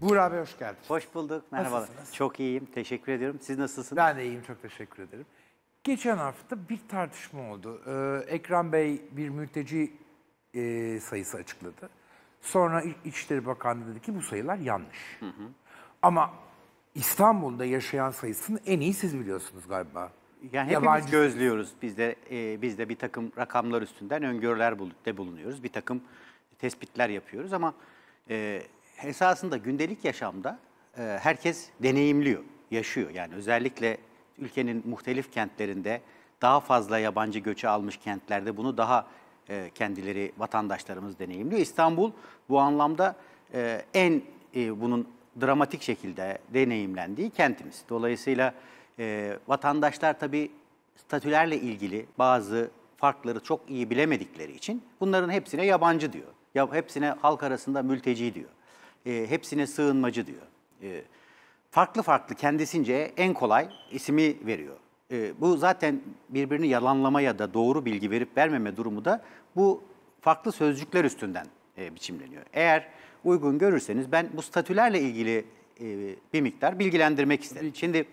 Buğur abi hoş geldin. Hoş bulduk. Merhaba. Nasılsınız? Çok iyiyim. Teşekkür ediyorum. Siz nasılsınız? Ben de iyiyim. Çok teşekkür ederim. Geçen hafta bir tartışma oldu. Ee, Ekrem Bey bir mülteci e, sayısı açıkladı. Sonra İçişleri Bakanlığı dedi ki bu sayılar yanlış. Hı hı. Ama İstanbul'da yaşayan sayısını en iyi siz biliyorsunuz galiba. Yani hepimiz Yabancı- gözlüyoruz. Biz de e, biz de bir takım rakamlar üstünden öngörüler bul- de bulunuyoruz. Bir takım tespitler yapıyoruz ama e, esasında gündelik yaşamda e, herkes deneyimliyor, yaşıyor. Yani özellikle ülkenin muhtelif kentlerinde daha fazla yabancı göçü almış kentlerde bunu daha e, kendileri vatandaşlarımız deneyimliyor. İstanbul bu anlamda e, en e, bunun dramatik şekilde deneyimlendiği kentimiz. Dolayısıyla e, vatandaşlar tabii statülerle ilgili bazı farkları çok iyi bilemedikleri için bunların hepsine yabancı diyor. Ya hepsine halk arasında mülteci diyor e, hepsine sığınmacı diyor. E, farklı farklı kendisince en kolay ismi veriyor. E, bu zaten birbirini yalanlama ya da doğru bilgi verip vermeme durumu da bu farklı sözcükler üstünden e, biçimleniyor. Eğer uygun görürseniz ben bu statülerle ilgili e, bir miktar bilgilendirmek isterim. Şimdi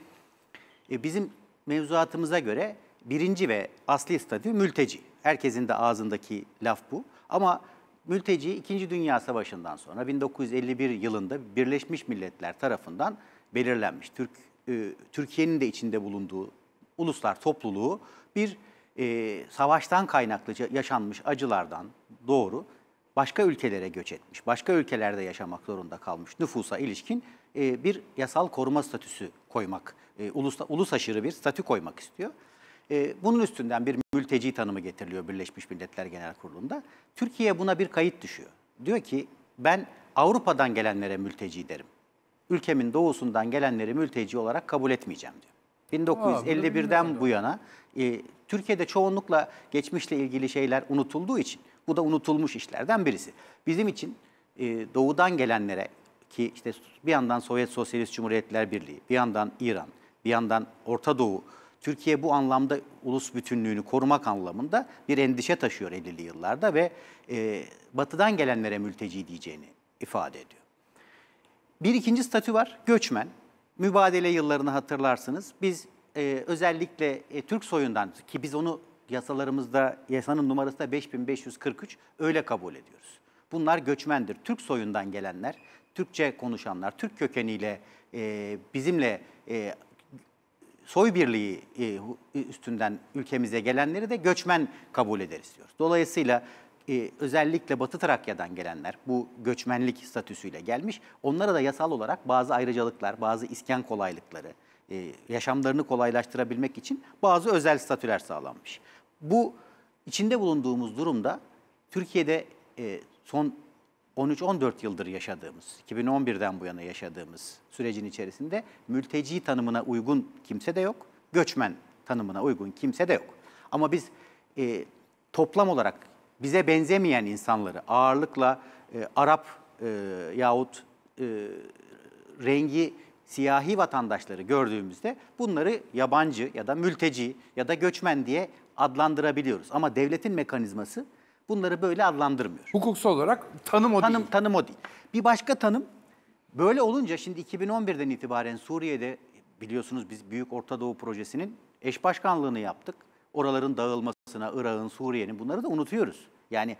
e, bizim mevzuatımıza göre birinci ve asli statü mülteci. Herkesin de ağzındaki laf bu. Ama Mülteci 2. Dünya Savaşı'ndan sonra 1951 yılında Birleşmiş Milletler tarafından belirlenmiş. Türk e, Türkiye'nin de içinde bulunduğu uluslar topluluğu bir e, savaştan kaynaklı yaşanmış acılardan doğru başka ülkelere göç etmiş, başka ülkelerde yaşamak zorunda kalmış nüfusa ilişkin e, bir yasal koruma statüsü koymak, e, ulus, ulus aşırı bir statü koymak istiyor. Ee, bunun üstünden bir mülteci tanımı getiriliyor Birleşmiş Milletler Genel Kurulu'nda. Türkiye buna bir kayıt düşüyor. Diyor ki ben Avrupa'dan gelenlere mülteci derim. Ülkemin doğusundan gelenleri mülteci olarak kabul etmeyeceğim diyor. 1951'den bu yana e, Türkiye'de çoğunlukla geçmişle ilgili şeyler unutulduğu için bu da unutulmuş işlerden birisi. Bizim için e, doğudan gelenlere ki işte bir yandan Sovyet Sosyalist Cumhuriyetler Birliği, bir yandan İran, bir yandan Orta Doğu Türkiye bu anlamda ulus bütünlüğünü korumak anlamında bir endişe taşıyor 50'li yıllarda ve e, batıdan gelenlere mülteci diyeceğini ifade ediyor. Bir ikinci statü var, göçmen. Mübadele yıllarını hatırlarsınız. Biz e, özellikle e, Türk soyundan ki biz onu yasalarımızda, yasanın numarası da 5543 öyle kabul ediyoruz. Bunlar göçmendir. Türk soyundan gelenler, Türkçe konuşanlar, Türk kökeniyle e, bizimle e, soy birliği e, e, üstünden ülkemize gelenleri de göçmen kabul ederiz diyoruz. Dolayısıyla e, özellikle Batı Trakya'dan gelenler bu göçmenlik statüsüyle gelmiş. Onlara da yasal olarak bazı ayrıcalıklar, bazı iskan kolaylıkları, e, yaşamlarını kolaylaştırabilmek için bazı özel statüler sağlanmış. Bu içinde bulunduğumuz durumda Türkiye'de son 13-14 yıldır yaşadığımız, 2011'den bu yana yaşadığımız sürecin içerisinde mülteci tanımına uygun kimse de yok, göçmen tanımına uygun kimse de yok. Ama biz e, toplam olarak bize benzemeyen insanları ağırlıkla e, Arap e, yahut e, rengi siyahi vatandaşları gördüğümüzde bunları yabancı ya da mülteci ya da göçmen diye adlandırabiliyoruz. Ama devletin mekanizması bunları böyle adlandırmıyor. Hukuksal olarak tanım o tanım, değil. Tanım o değil. Bir başka tanım böyle olunca şimdi 2011'den itibaren Suriye'de biliyorsunuz biz Büyük Orta Doğu Projesi'nin eş başkanlığını yaptık. Oraların dağılmasına, Irak'ın, Suriye'nin bunları da unutuyoruz. Yani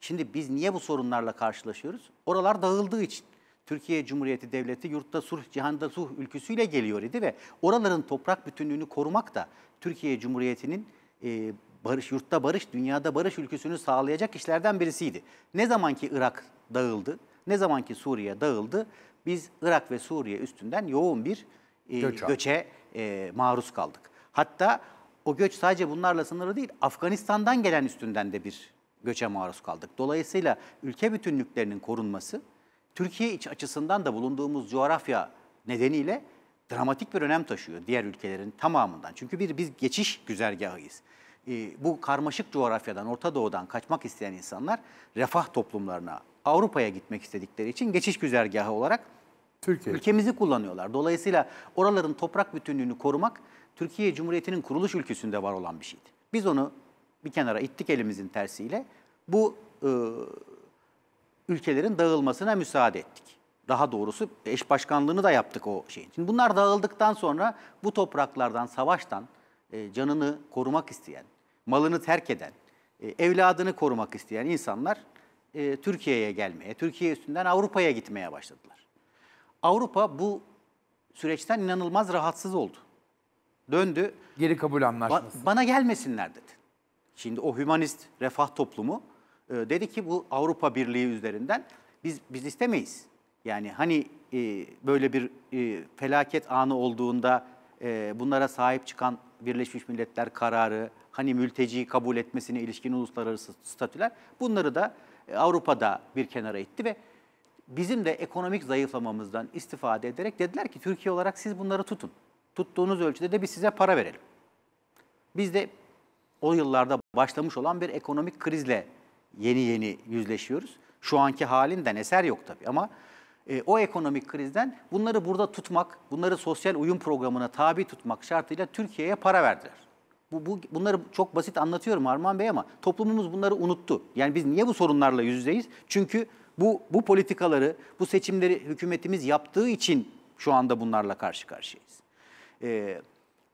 şimdi biz niye bu sorunlarla karşılaşıyoruz? Oralar dağıldığı için. Türkiye Cumhuriyeti Devleti yurtta sulh, cihanda sulh ülküsüyle geliyor idi ve oraların toprak bütünlüğünü korumak da Türkiye Cumhuriyeti'nin e, barış, yurtta barış, dünyada barış ülkesini sağlayacak işlerden birisiydi. Ne zaman ki Irak dağıldı, ne zaman ki Suriye dağıldı, biz Irak ve Suriye üstünden yoğun bir e, göçe e, maruz kaldık. Hatta o göç sadece bunlarla sınırlı değil, Afganistan'dan gelen üstünden de bir göçe maruz kaldık. Dolayısıyla ülke bütünlüklerinin korunması, Türkiye iç açısından da bulunduğumuz coğrafya nedeniyle dramatik bir önem taşıyor diğer ülkelerin tamamından. Çünkü bir biz geçiş güzergahıyız. E, bu karmaşık coğrafyadan, Orta Doğu'dan kaçmak isteyen insanlar refah toplumlarına, Avrupa'ya gitmek istedikleri için geçiş güzergahı olarak Türkiye. ülkemizi kullanıyorlar. Dolayısıyla oraların toprak bütünlüğünü korumak Türkiye Cumhuriyeti'nin kuruluş ülkesinde var olan bir şeydi. Biz onu bir kenara ittik elimizin tersiyle. Bu e, ülkelerin dağılmasına müsaade ettik. Daha doğrusu eş başkanlığını da yaptık o şeyin. Şimdi bunlar dağıldıktan sonra bu topraklardan, savaştan e, canını korumak isteyen, malını terk eden, e, evladını korumak isteyen insanlar e, Türkiye'ye gelmeye, Türkiye üstünden Avrupa'ya gitmeye başladılar. Avrupa bu süreçten inanılmaz rahatsız oldu. Döndü. Geri kabul anlaşması. bana gelmesinler dedi. Şimdi o hümanist refah toplumu e, dedi ki bu Avrupa Birliği üzerinden biz biz istemeyiz. Yani hani böyle bir felaket anı olduğunda bunlara sahip çıkan Birleşmiş Milletler kararı, hani mülteciyi kabul etmesine ilişkin uluslararası statüler bunları da e, Avrupa'da bir kenara itti ve bizim de ekonomik zayıflamamızdan istifade ederek dediler ki Türkiye olarak siz bunları tutun. Tuttuğunuz ölçüde de biz size para verelim. Biz de o yıllarda başlamış olan bir ekonomik krizle yeni yeni yüzleşiyoruz. Şu anki halinden eser yok tabii ama e, o ekonomik krizden bunları burada tutmak, bunları sosyal uyum programına tabi tutmak şartıyla Türkiye'ye para verdiler. Bu, bu, bunları çok basit anlatıyorum Arman Bey ama toplumumuz bunları unuttu. Yani biz niye bu sorunlarla yüzdeyiz? Çünkü bu, bu politikaları, bu seçimleri hükümetimiz yaptığı için şu anda bunlarla karşı karşıyayız. Ee,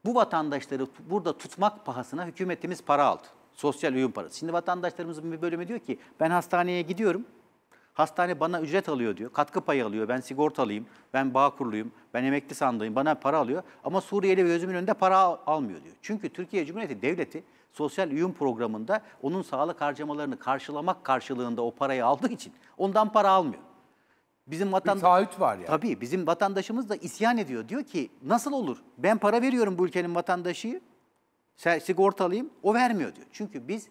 bu vatandaşları burada tutmak pahasına hükümetimiz para aldı. Sosyal uyum parası. Şimdi vatandaşlarımızın bir bölümü diyor ki ben hastaneye gidiyorum Hastane bana ücret alıyor diyor, katkı payı alıyor, ben sigortalıyım, ben bağ kuruluyum, ben emekli sandığım, bana para alıyor. Ama Suriyeli gözümün önünde para almıyor diyor. Çünkü Türkiye Cumhuriyeti Devleti sosyal uyum programında onun sağlık harcamalarını karşılamak karşılığında o parayı aldığı için ondan para almıyor. Bizim vatandaş... Bir taahhüt var yani. Tabii bizim vatandaşımız da isyan ediyor. Diyor ki nasıl olur? Ben para veriyorum bu ülkenin vatandaşı, sigortalıyım, o vermiyor diyor. Çünkü biz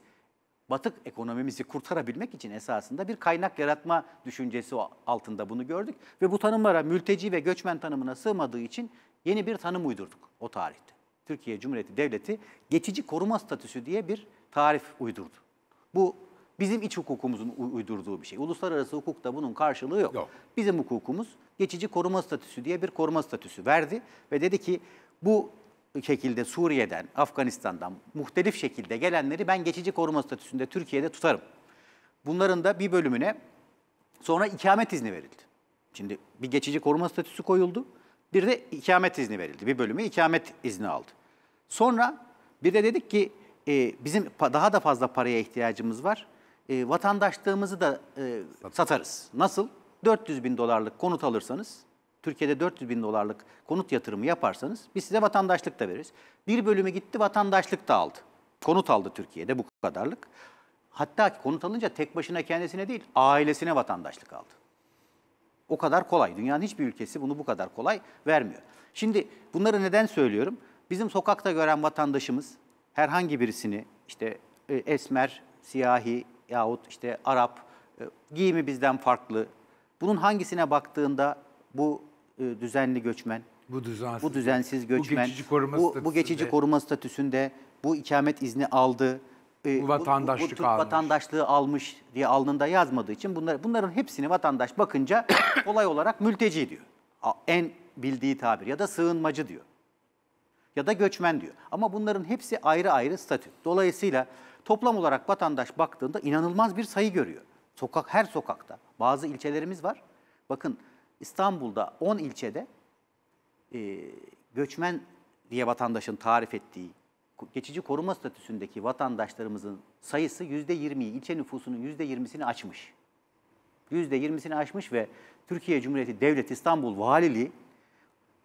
batık ekonomimizi kurtarabilmek için esasında bir kaynak yaratma düşüncesi altında bunu gördük. Ve bu tanımlara mülteci ve göçmen tanımına sığmadığı için yeni bir tanım uydurduk o tarihte. Türkiye Cumhuriyeti Devleti geçici koruma statüsü diye bir tarif uydurdu. Bu bizim iç hukukumuzun uydurduğu bir şey. Uluslararası hukukta bunun karşılığı yok. yok. Bizim hukukumuz geçici koruma statüsü diye bir koruma statüsü verdi ve dedi ki bu şekilde Suriye'den, Afganistan'dan muhtelif şekilde gelenleri ben geçici koruma statüsünde Türkiye'de tutarım. Bunların da bir bölümüne sonra ikamet izni verildi. Şimdi bir geçici koruma statüsü koyuldu. Bir de ikamet izni verildi. Bir bölümü ikamet izni aldı. Sonra bir de dedik ki e, bizim daha da fazla paraya ihtiyacımız var. E, vatandaşlığımızı da e, satarız. Nasıl? 400 bin dolarlık konut alırsanız Türkiye'de 400 bin dolarlık konut yatırımı yaparsanız biz size vatandaşlık da veririz. Bir bölümü gitti vatandaşlık da aldı. Konut aldı Türkiye'de bu kadarlık. Hatta ki konut alınca tek başına kendisine değil ailesine vatandaşlık aldı. O kadar kolay. Dünyanın hiçbir ülkesi bunu bu kadar kolay vermiyor. Şimdi bunları neden söylüyorum? Bizim sokakta gören vatandaşımız herhangi birisini işte e, esmer, siyahi yahut işte Arap, e, giyimi bizden farklı. Bunun hangisine baktığında bu e, düzenli göçmen, bu düzensiz, bu düzensiz göçmen, bu geçici koruma, bu, statüsünde. bu geçici koruma statüsünde bu ikamet izni aldı, e, bu vatandaşlık bu, bu Türk almış. vatandaşlığı almış diye alnında yazmadığı için bunlar, bunların hepsini vatandaş bakınca kolay olarak mülteci diyor. En bildiği tabir ya da sığınmacı diyor. Ya da göçmen diyor. Ama bunların hepsi ayrı ayrı statü. Dolayısıyla toplam olarak vatandaş baktığında inanılmaz bir sayı görüyor. Sokak her sokakta. Bazı ilçelerimiz var. Bakın İstanbul'da 10 ilçede e, göçmen diye vatandaşın tarif ettiği geçici koruma statüsündeki vatandaşlarımızın sayısı %20'yi, ilçe nüfusunun %20'sini aşmış. %20'sini aşmış ve Türkiye Cumhuriyeti Devlet İstanbul Valiliği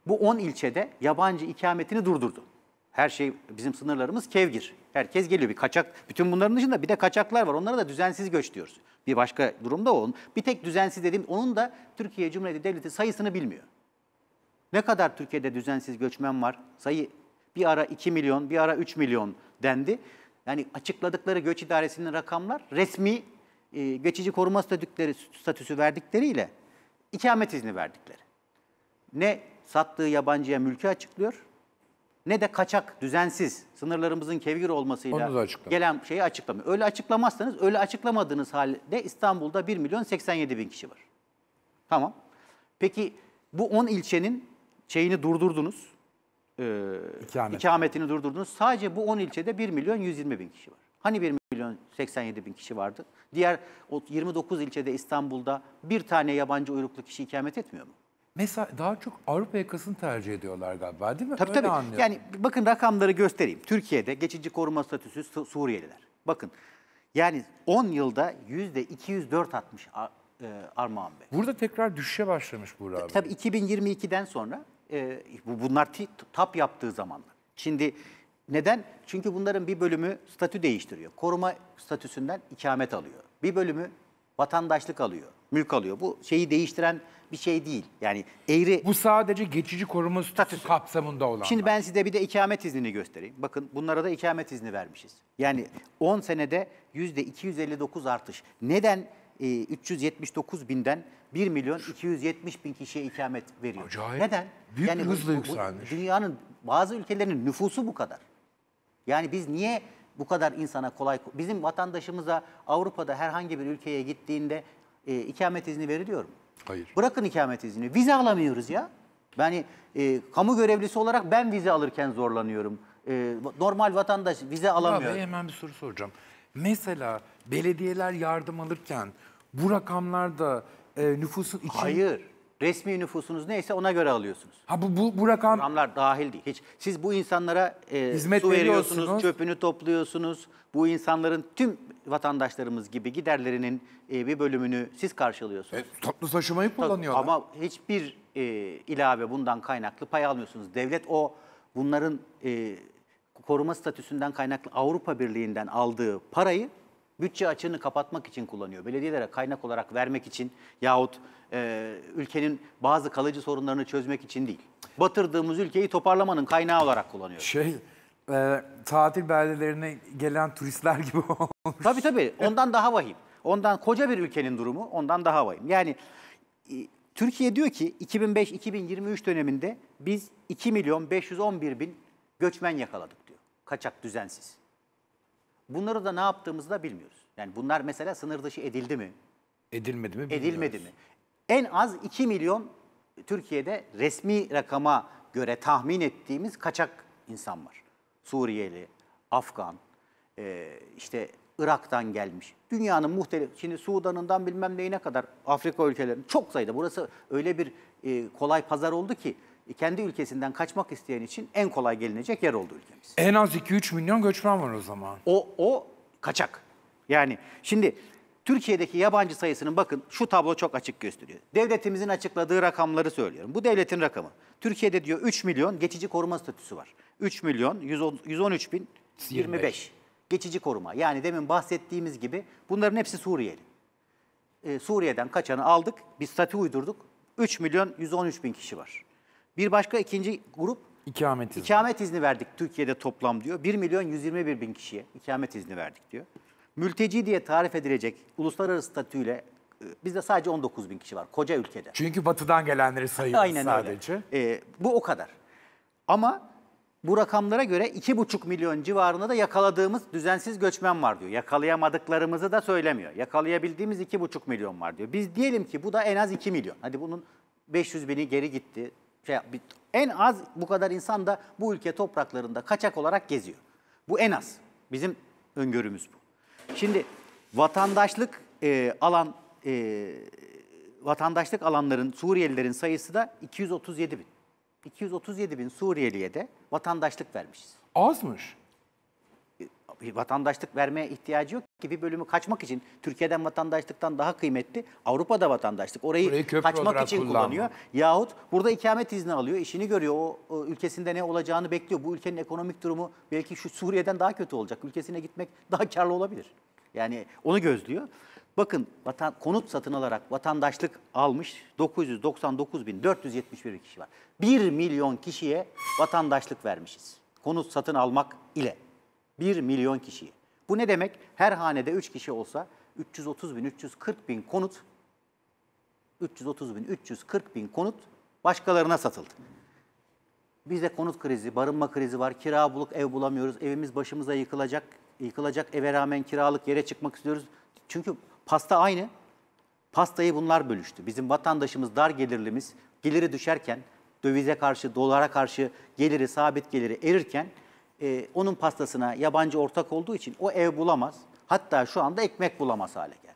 bu 10 ilçede yabancı ikametini durdurdu. Her şey bizim sınırlarımız Kevgir. Herkes geliyor bir kaçak. Bütün bunların dışında bir de kaçaklar var. Onlara da düzensiz göç diyoruz. Bir başka durumda o. Bir tek düzensiz dediğim onun da Türkiye Cumhuriyeti Devleti sayısını bilmiyor. Ne kadar Türkiye'de düzensiz göçmen var? Sayı bir ara 2 milyon, bir ara 3 milyon dendi. Yani açıkladıkları göç idaresinin rakamlar resmi e, geçici koruma statüleri, statüsü verdikleriyle ikamet izni verdikleri. Ne sattığı yabancıya mülkü açıklıyor ne de kaçak, düzensiz, sınırlarımızın kevgir olmasıyla gelen şeyi açıklamıyor. Öyle açıklamazsanız, öyle açıklamadığınız halde İstanbul'da 1 milyon 87 bin kişi var. Tamam. Peki bu 10 ilçenin şeyini durdurdunuz, e, İkamet. ikametini durdurdunuz. Sadece bu 10 ilçede 1 milyon 120 bin kişi var. Hani 1 milyon 87 bin kişi vardı? Diğer 29 ilçede İstanbul'da bir tane yabancı uyruklu kişi ikamet etmiyor mu? Mesela daha çok Avrupa yakasını tercih ediyorlar galiba değil mi? Tabii Öyle tabii. Anlıyorum. Yani bakın rakamları göstereyim. Türkiye'de geçici koruma statüsü Suriyeliler. Bakın yani 10 yılda %204 atmış e, Armağan Bey. Burada tekrar düşüşe başlamış Burak abi. E, tabii 2022'den sonra e, bu bunlar tap yaptığı zamanlar. Şimdi neden? Çünkü bunların bir bölümü statü değiştiriyor. Koruma statüsünden ikamet alıyor. Bir bölümü vatandaşlık alıyor, mülk alıyor. Bu şeyi değiştiren bir şey değil. Yani eğri... Bu sadece geçici koruma statüsü kapsamında olan. Şimdi ben size bir de ikamet iznini göstereyim. Bakın bunlara da ikamet izni vermişiz. Yani 10 senede %259 artış. Neden e, 379 binden 1 milyon 270 bin kişiye ikamet veriyor? Acayip. Neden? Büyük yani hızla yükselmiş. Dünyanın bazı ülkelerinin nüfusu bu kadar. Yani biz niye bu kadar insana kolay... Bizim vatandaşımıza Avrupa'da herhangi bir ülkeye gittiğinde e, ikamet izni veriliyor mu? Hayır. Bırakın ikamet izni. Vize alamıyoruz ya. Yani e, kamu görevlisi olarak ben vize alırken zorlanıyorum. E, normal vatandaş vize alamıyor. Abi hemen bir soru soracağım. Mesela belediyeler yardım alırken bu rakamlarda e, nüfusun için... Hayır resmi nüfusunuz neyse ona göre alıyorsunuz. Ha bu bu, bu rakam Rakamlar dahil değil. Hiç siz bu insanlara e, Hizmet su veriyorsunuz, çöpünü topluyorsunuz. Bu insanların tüm vatandaşlarımız gibi giderlerinin e, bir bölümünü siz karşılıyorsunuz. E, toplu taşımayı kullanıyorlar. Ama hiçbir e, ilave bundan kaynaklı pay almıyorsunuz. Devlet o bunların e, koruma statüsünden kaynaklı Avrupa Birliği'nden aldığı parayı bütçe açığını kapatmak için kullanıyor. Belediyelere kaynak olarak vermek için yahut e, ülkenin bazı kalıcı sorunlarını çözmek için değil. Batırdığımız ülkeyi toparlamanın kaynağı olarak kullanıyor. Şey, e, tatil beldelerine gelen turistler gibi olmuş. Tabii tabii, ondan daha vahim. Ondan koca bir ülkenin durumu ondan daha vahim. Yani e, Türkiye diyor ki 2005-2023 döneminde biz 2 milyon 511 bin göçmen yakaladık diyor. Kaçak düzensiz. Bunları da ne yaptığımızı da bilmiyoruz. Yani bunlar mesela sınır dışı edildi mi? Edilmedi mi? Bilmiyoruz. Edilmedi mi? En az 2 milyon Türkiye'de resmi rakama göre tahmin ettiğimiz kaçak insan var. Suriyeli, Afgan, e, işte Irak'tan gelmiş. Dünyanın muhtelif, şimdi Sudan'ından bilmem neyine kadar Afrika ülkelerinin çok sayıda. Burası öyle bir e, kolay pazar oldu ki e, kendi ülkesinden kaçmak isteyen için en kolay gelinecek yer oldu ülkemiz. En az 2-3 milyon göçmen var o zaman. O, o kaçak. Yani şimdi Türkiye'deki yabancı sayısının bakın şu tablo çok açık gösteriyor. Devletimizin açıkladığı rakamları söylüyorum. Bu devletin rakamı. Türkiye'de diyor 3 milyon geçici koruma statüsü var. 3 milyon 110, 113 bin 25. 25. Geçici koruma. Yani demin bahsettiğimiz gibi bunların hepsi Suriyeli. Ee, Suriye'den kaçanı aldık, bir statü uydurduk. 3 milyon 113 bin kişi var. Bir başka ikinci grup İkamet izni. ikamet izni verdik Türkiye'de toplam diyor. 1 milyon 121 bin kişiye ikamet izni verdik diyor. Mülteci diye tarif edilecek uluslararası statüyle e, bizde sadece 19 bin kişi var koca ülkede. Çünkü batıdan gelenleri sayıyoruz Aynen sadece. öyle. E, bu o kadar. Ama bu rakamlara göre 2,5 milyon civarında da yakaladığımız düzensiz göçmen var diyor. Yakalayamadıklarımızı da söylemiyor. Yakalayabildiğimiz 2,5 milyon var diyor. Biz diyelim ki bu da en az 2 milyon. Hadi bunun 500 bini geri gitti, şey en az bu kadar insan da bu ülke topraklarında kaçak olarak geziyor. Bu en az. Bizim öngörümüz bu. Şimdi vatandaşlık e, alan e, vatandaşlık alanların Suriyelilerin sayısı da 237 bin. 237 bin Suriyeli'ye de vatandaşlık vermişiz. Azmış vatandaşlık vermeye ihtiyacı yok ki bir bölümü kaçmak için Türkiye'den vatandaşlıktan daha kıymetli Avrupa'da vatandaşlık orayı, orayı kaçmak için kullanıyor yahut burada ikamet izni alıyor işini görüyor o, o ülkesinde ne olacağını bekliyor bu ülkenin ekonomik durumu belki şu Suriye'den daha kötü olacak ülkesine gitmek daha karlı olabilir yani onu gözlüyor. Bakın vatan, konut satın alarak vatandaşlık almış 999.471 kişi var. 1 milyon kişiye vatandaşlık vermişiz. Konut satın almak ile. 1 milyon kişiyi. Bu ne demek? Her hanede 3 kişi olsa 330 bin, 340 bin konut 330 bin, 340 bin konut başkalarına satıldı. Bizde konut krizi, barınma krizi var. Kira bulup ev bulamıyoruz. Evimiz başımıza yıkılacak. Yıkılacak eve rağmen kiralık yere çıkmak istiyoruz. Çünkü pasta aynı. Pastayı bunlar bölüştü. Bizim vatandaşımız dar gelirlimiz geliri düşerken, dövize karşı, dolara karşı geliri, sabit geliri erirken e, onun pastasına yabancı ortak olduğu için o ev bulamaz. Hatta şu anda ekmek bulamaz hale geldi.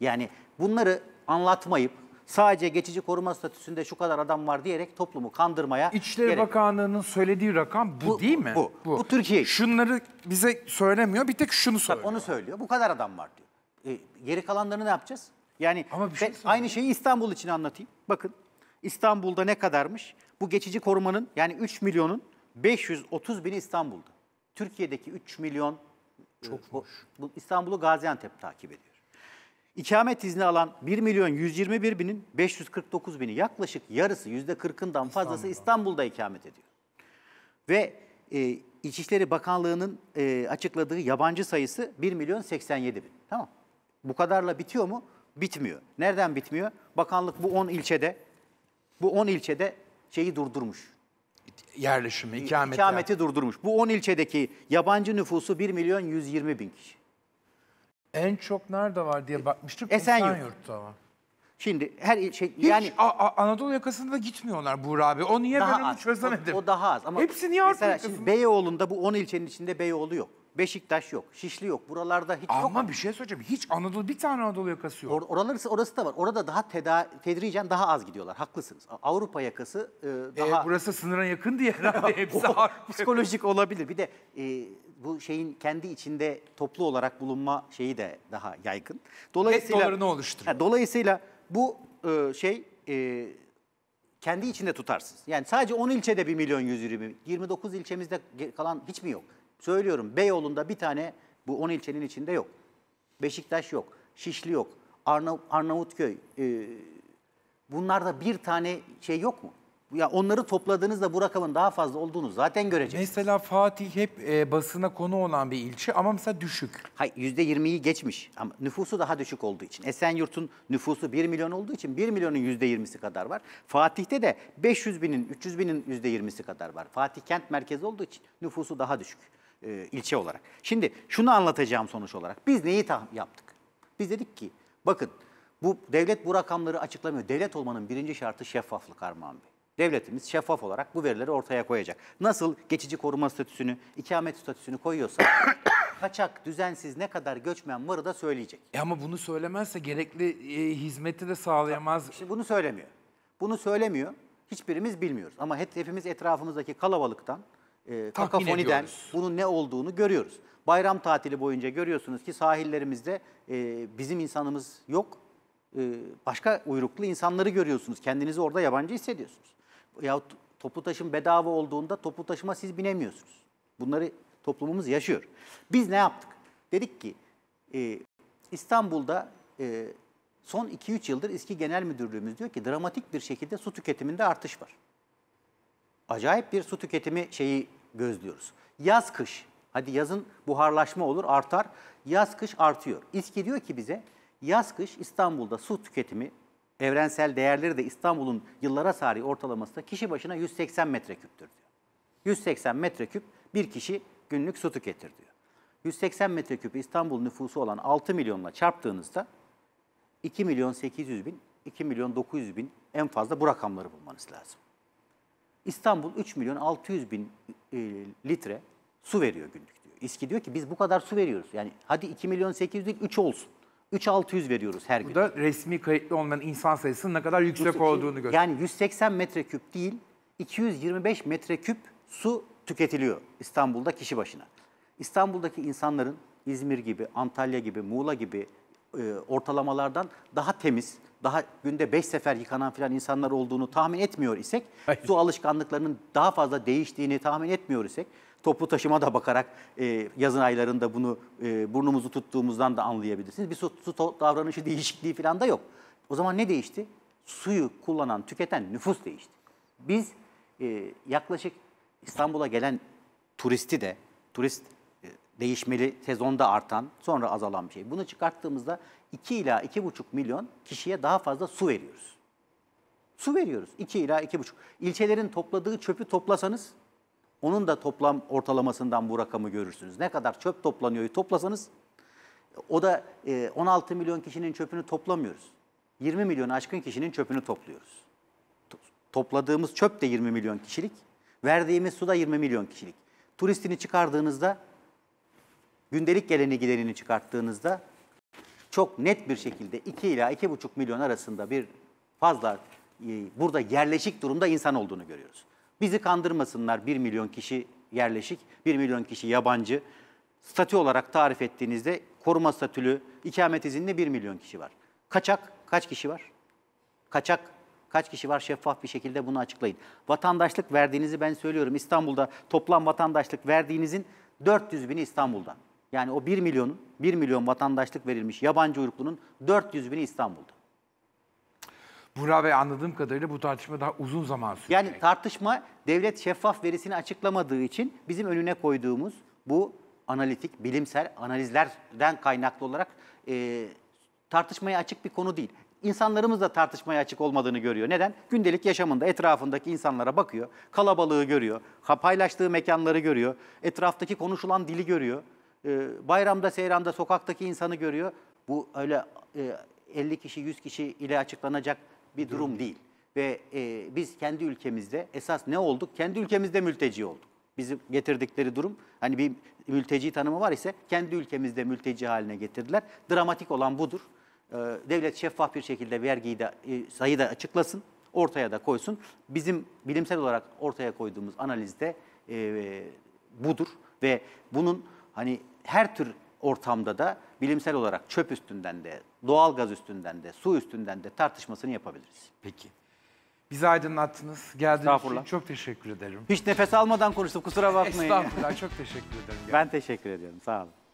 Yani bunları anlatmayıp sadece geçici koruma statüsünde şu kadar adam var diyerek toplumu kandırmaya İçişleri gerek. Bakanlığı'nın söylediği rakam bu, bu değil mi? Bu. Bu, bu Türkiye. Şunları bize söylemiyor bir tek şunu söylüyor. Tabii onu söylüyor. Bu kadar adam var diyor. E, geri kalanlarını ne yapacağız? Yani Ama bir şey aynı şeyi İstanbul için anlatayım. Bakın İstanbul'da ne kadarmış? Bu geçici korumanın yani 3 milyonun 530 bin İstanbul'da. Türkiye'deki 3 milyon Çokmuş. Bu, İstanbul'u Gaziantep takip ediyor. İkamet izni alan 1 milyon 121 binin 549 bini yaklaşık yarısı yüzde 40'ından fazlası İstanbul'da. İstanbul'da ikamet ediyor. Ve e, İçişleri Bakanlığı'nın e, açıkladığı yabancı sayısı 1 milyon 87 bin. Tamam. Bu kadarla bitiyor mu? Bitmiyor. Nereden bitmiyor? Bakanlık bu 10 ilçede bu 10 ilçede şeyi durdurmuş yerleşimi, ikameti. yani. durdurmuş. Bu 10 ilçedeki yabancı nüfusu 1 milyon 120 bin kişi. En çok nerede var diye e, bakmıştık. Esenyurt. Esenyurt'ta var. Şimdi her şey Hiç, yani a, Anadolu yakasında gitmiyorlar Buğra abi. O niye daha çözemedim? O, o daha az ama Hepsi niye mesela şimdi Beyoğlu'nda bu 10 ilçenin içinde Beyoğlu yok. Beşiktaş yok, Şişli yok. Buralarda hiç Ama yok. Ama bir şey söyleyeceğim. Hiç Anadolu bir tane Anadolu yakası yok. Or oraları orası da var. Orada daha teda tedricen daha az gidiyorlar. Haklısınız. Avrupa yakası e, e daha e, burası sınıra yakın diye herhalde hepsi psikolojik olabilir. Bir de e, bu şeyin kendi içinde toplu olarak bulunma şeyi de daha yaygın. Dolayısıyla Net dolarını oluşturuyor. Ha, dolayısıyla bu e, şey e, kendi içinde tutarsız. Yani sadece 10 ilçede 1 milyon 120, 29 ilçemizde kalan hiç mi yok? Söylüyorum Beyoğlu'nda bir tane bu 10 ilçenin içinde yok. Beşiktaş yok, Şişli yok, Arnav Arnavutköy. E, bunlarda bir tane şey yok mu? Ya onları topladığınızda bu rakamın daha fazla olduğunu zaten göreceksiniz. Mesela Fatih hep e, basına konu olan bir ilçe ama mesela düşük. Hayır %20'yi geçmiş ama nüfusu daha düşük olduğu için. Esenyurt'un nüfusu 1 milyon olduğu için 1 milyonun %20'si kadar var. Fatih'te de 500 binin, 300 binin %20'si kadar var. Fatih kent merkezi olduğu için nüfusu daha düşük e, ilçe olarak. Şimdi şunu anlatacağım sonuç olarak. Biz neyi yaptık? Biz dedik ki bakın bu devlet bu rakamları açıklamıyor. Devlet olmanın birinci şartı şeffaflık Armağan Bey. Devletimiz şeffaf olarak bu verileri ortaya koyacak. Nasıl geçici koruma statüsünü, ikamet statüsünü koyuyorsa kaçak, düzensiz ne kadar göçmen varı da söyleyecek. E ama bunu söylemezse gerekli e, hizmeti de sağlayamaz. Şimdi bunu söylemiyor. Bunu söylemiyor. Hiçbirimiz bilmiyoruz. Ama hep, hepimiz etrafımızdaki kalabalıktan e, kakafoniden bunun ne olduğunu görüyoruz. Bayram tatili boyunca görüyorsunuz ki sahillerimizde e, bizim insanımız yok. E, başka uyruklu insanları görüyorsunuz. Kendinizi orada yabancı hissediyorsunuz. Yahut toplu taşım bedava olduğunda toplu taşıma siz binemiyorsunuz. Bunları toplumumuz yaşıyor. Biz ne yaptık? Dedik ki e, İstanbul'da e, son 2-3 yıldır eski Genel Müdürlüğümüz diyor ki dramatik bir şekilde su tüketiminde artış var. Acayip bir su tüketimi şeyi gözlüyoruz. Yaz kış. Hadi yazın buharlaşma olur, artar. Yaz kış artıyor. İSKİ diyor ki bize yaz kış İstanbul'da su tüketimi evrensel değerleri de İstanbul'un yıllara sari ortalaması da kişi başına 180 metreküptür diyor. 180 metreküp bir kişi günlük su tüketir diyor. 180 metreküp İstanbul nüfusu olan 6 milyonla çarptığınızda 2 milyon 800 bin, 2 milyon 900 bin en fazla bu rakamları bulmanız lazım. İstanbul 3 milyon 600 bin e, litre su veriyor günlük diyor. İSKİ diyor ki biz bu kadar su veriyoruz. Yani hadi 2 milyon 800 değil 3 olsun. 3-600 veriyoruz her gün. Bu da resmi kayıtlı olmayan insan sayısının ne kadar yüksek Yüksek- olduğunu gösteriyor. Yani 180 metreküp değil, 225 metreküp su tüketiliyor İstanbul'da kişi başına. İstanbul'daki insanların İzmir gibi, Antalya gibi, Muğla gibi e, ortalamalardan daha temiz, daha günde 5 sefer yıkanan filan insanlar olduğunu tahmin etmiyor isek, Hayır. su alışkanlıklarının daha fazla değiştiğini tahmin etmiyor isek, toplu taşıma da bakarak e, yazın aylarında bunu e, burnumuzu tuttuğumuzdan da anlayabilirsiniz. Bir su, su davranışı değişikliği filan da yok. O zaman ne değişti? Suyu kullanan, tüketen nüfus değişti. Biz e, yaklaşık İstanbul'a gelen turisti de, turist değişmeli sezonda artan sonra azalan bir şey. Bunu çıkarttığımızda 2 ila 2,5 milyon kişiye daha fazla su veriyoruz. Su veriyoruz 2 ila 2,5. İlçelerin topladığı çöpü toplasanız onun da toplam ortalamasından bu rakamı görürsünüz. Ne kadar çöp toplanıyor toplasanız o da 16 e, milyon kişinin çöpünü toplamıyoruz. 20 milyon aşkın kişinin çöpünü topluyoruz. Topladığımız çöp de 20 milyon kişilik, verdiğimiz su da 20 milyon kişilik. Turistini çıkardığınızda gündelik geleni giderini çıkarttığınızda çok net bir şekilde 2 ila 2,5 milyon arasında bir fazla e, burada yerleşik durumda insan olduğunu görüyoruz. Bizi kandırmasınlar 1 milyon kişi yerleşik, 1 milyon kişi yabancı. Statü olarak tarif ettiğinizde koruma statülü, ikamet izinli 1 milyon kişi var. Kaçak kaç kişi var? Kaçak kaç kişi var şeffaf bir şekilde bunu açıklayın. Vatandaşlık verdiğinizi ben söylüyorum. İstanbul'da toplam vatandaşlık verdiğinizin 400 bini İstanbul'dan. Yani o 1 milyon, 1 milyon vatandaşlık verilmiş yabancı uyruklunun 400 bini İstanbul'da. Burak ve anladığım kadarıyla bu tartışma daha uzun zaman sürecek. Yani tartışma devlet şeffaf verisini açıklamadığı için bizim önüne koyduğumuz bu analitik, bilimsel analizlerden kaynaklı olarak e, tartışmaya açık bir konu değil. İnsanlarımız da tartışmaya açık olmadığını görüyor. Neden? Gündelik yaşamında etrafındaki insanlara bakıyor, kalabalığı görüyor, paylaştığı mekanları görüyor, etraftaki konuşulan dili görüyor e, bayramda seyranda sokaktaki insanı görüyor. Bu öyle e, 50 kişi 100 kişi ile açıklanacak bir durum değil. Ve e, biz kendi ülkemizde esas ne olduk? Kendi ülkemizde mülteci olduk. Bizim getirdikleri durum hani bir mülteci tanımı var ise kendi ülkemizde mülteci haline getirdiler. Dramatik olan budur. Ee, devlet şeffaf bir şekilde vergiyi de e, sayıda açıklasın ortaya da koysun. Bizim bilimsel olarak ortaya koyduğumuz analizde e, budur ve bunun Hani her tür ortamda da bilimsel olarak çöp üstünden de, doğal gaz üstünden de, su üstünden de tartışmasını yapabiliriz. Peki. Bizi aydınlattınız. Geldiğiniz için çok teşekkür ederim. Hiç nefes almadan konuştum kusura bakmayın. Estağfurullah çok teşekkür ederim. Ben teşekkür ediyorum sağ olun.